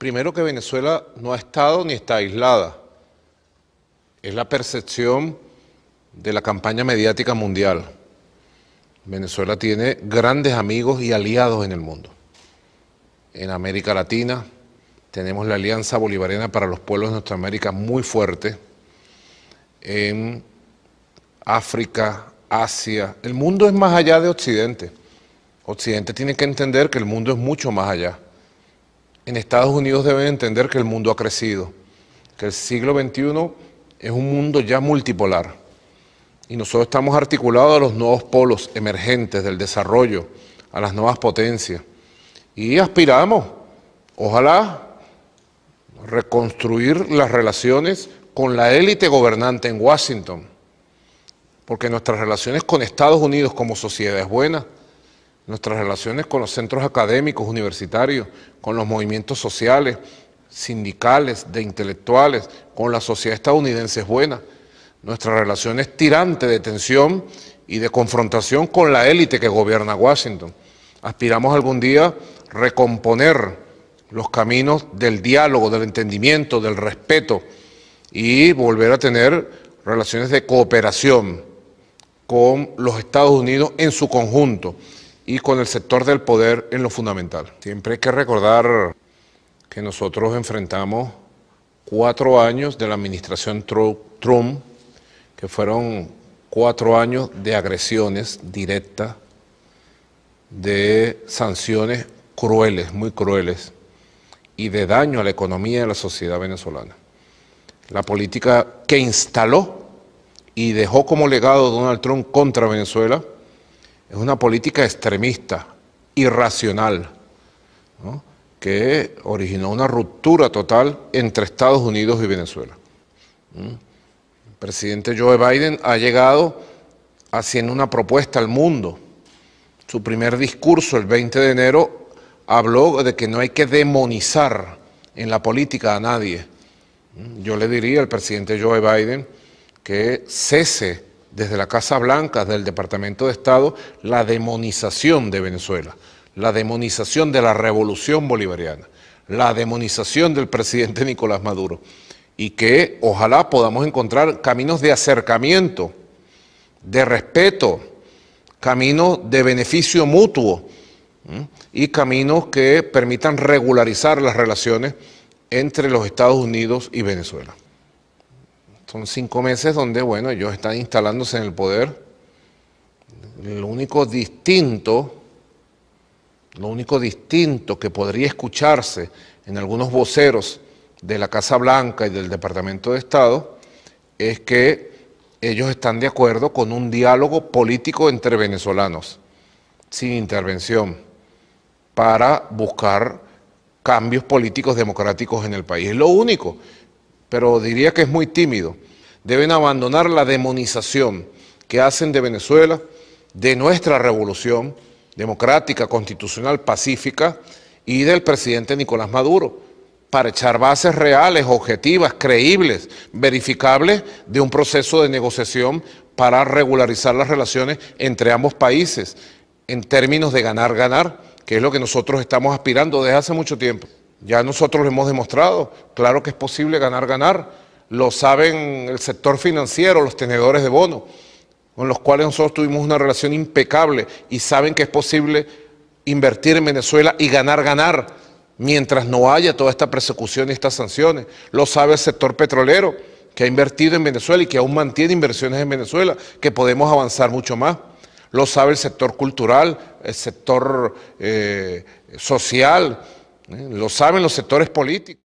Primero que Venezuela no ha estado ni está aislada. Es la percepción de la campaña mediática mundial. Venezuela tiene grandes amigos y aliados en el mundo. En América Latina tenemos la Alianza Bolivariana para los Pueblos de Nuestra América muy fuerte. En África, Asia, el mundo es más allá de Occidente. Occidente tiene que entender que el mundo es mucho más allá en Estados Unidos deben entender que el mundo ha crecido, que el siglo XXI es un mundo ya multipolar. Y nosotros estamos articulados a los nuevos polos emergentes del desarrollo, a las nuevas potencias. Y aspiramos, ojalá, reconstruir las relaciones con la élite gobernante en Washington. Porque nuestras relaciones con Estados Unidos como sociedad es buena, nuestras relaciones con los centros académicos, universitarios, con los movimientos sociales, sindicales, de intelectuales, con la sociedad estadounidense es buena. Nuestra relación es tirante de tensión y de confrontación con la élite que gobierna Washington. Aspiramos algún día recomponer los caminos del diálogo, del entendimiento, del respeto y volver a tener relaciones de cooperación con los Estados Unidos en su conjunto y con el sector del poder en lo fundamental. Siempre hay que recordar que nosotros enfrentamos cuatro años de la administración Trump, que fueron cuatro años de agresiones directas, de sanciones crueles, muy crueles, y de daño a la economía y a la sociedad venezolana. La política que instaló y dejó como legado Donald Trump contra Venezuela es una política extremista, irracional, que originó una ruptura total entre Estados Unidos y Venezuela. ¿Mm? El presidente Joe Biden ha llegado haciendo una propuesta al mundo. Su primer discurso el 20 de enero habló de que no hay que demonizar en la política a nadie. ¿Mm? Yo le diría al presidente Joe Biden que cese desde la Casa Blanca, del Departamento de Estado, la demonización de Venezuela, la demonización de la revolución bolivariana, la demonización del presidente Nicolás Maduro y que ojalá podamos encontrar caminos de acercamiento, de respeto, caminos de beneficio mutuo y caminos que permitan regularizar las relaciones entre los Estados Unidos y Venezuela. Son cinco meses donde, bueno, ellos están instalándose en el poder. Lo único distinto, lo único distinto que podría escucharse en algunos voceros de la Casa Blanca y del Departamento de Estado es que ellos están de acuerdo con un diálogo político entre venezolanos, sin intervención, para buscar cambios políticos democráticos en el país. Es lo único pero diría que es muy tímido. Deben abandonar la demonización que hacen de Venezuela, de nuestra revolución democrática, constitucional, pacífica y del presidente Nicolás Maduro para echar bases reales, objetivas, creíbles, verificables de un proceso de negociación para regularizar las relaciones entre ambos países en términos de ganar-ganar, que es lo que nosotros estamos aspirando desde hace mucho tiempo. Ya nosotros lo hemos demostrado, claro que es posible ganar, ganar. Lo saben el sector financiero, los tenedores de bonos, con los cuales nosotros tuvimos una relación impecable y saben que es posible invertir en Venezuela y ganar, ganar, mientras no haya toda esta persecución y estas sanciones. Lo sabe el sector petrolero, que ha invertido en Venezuela y que aún mantiene inversiones en Venezuela, que podemos avanzar mucho más. Lo sabe el sector cultural, el sector eh, social ¿eh? Lo saben los sectores políticos.